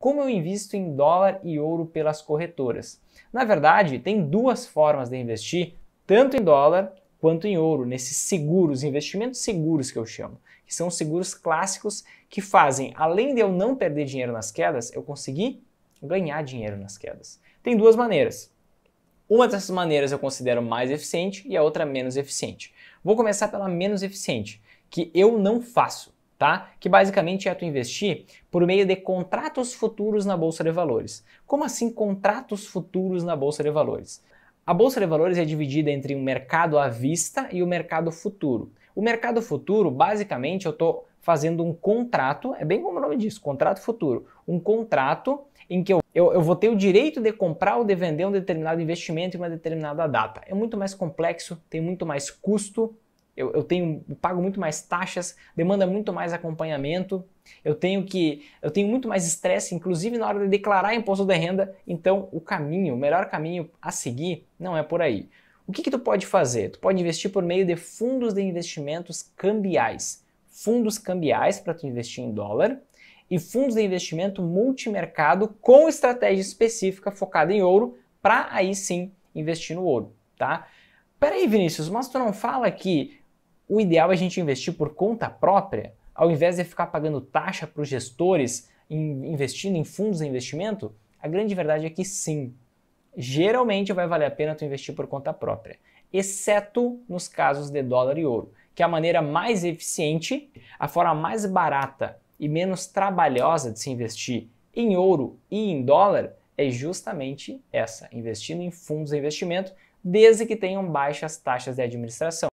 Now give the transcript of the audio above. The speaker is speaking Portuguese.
Como eu invisto em dólar e ouro pelas corretoras? Na verdade, tem duas formas de investir, tanto em dólar quanto em ouro, nesses seguros, investimentos seguros que eu chamo, que são seguros clássicos que fazem, além de eu não perder dinheiro nas quedas, eu conseguir ganhar dinheiro nas quedas. Tem duas maneiras. Uma dessas maneiras eu considero mais eficiente e a outra menos eficiente. Vou começar pela menos eficiente, que eu não faço tá? Que basicamente é tu investir por meio de contratos futuros na bolsa de valores. Como assim contratos futuros na bolsa de valores? A bolsa de valores é dividida entre o mercado à vista e o mercado futuro. O mercado futuro, basicamente, eu estou fazendo um contrato, é bem como o nome diz, contrato futuro, um contrato em que eu, eu, eu, vou ter o direito de comprar ou de vender um determinado investimento em uma determinada data. É muito mais complexo, tem muito mais custo eu, eu tenho eu pago muito mais taxas, demanda muito mais acompanhamento, eu tenho que eu tenho muito mais estresse, inclusive na hora de declarar imposto de renda. Então, o caminho, o melhor caminho a seguir, não é por aí. O que, que tu pode fazer? Tu pode investir por meio de fundos de investimentos cambiais, fundos cambiais para tu investir em dólar e fundos de investimento multimercado com estratégia específica focada em ouro para aí sim investir no ouro, tá? Peraí, Vinícius, mas tu não fala que o ideal é a gente investir por conta própria, ao invés de ficar pagando taxa para os gestores investindo em fundos de investimento? A grande verdade é que sim. Geralmente vai valer a pena tu investir por conta própria, exceto nos casos de dólar e ouro, que é a maneira mais eficiente, a forma mais barata e menos trabalhosa de se investir em ouro e em dólar é justamente essa, investindo em fundos de investimento desde que tenham baixas taxas de administração.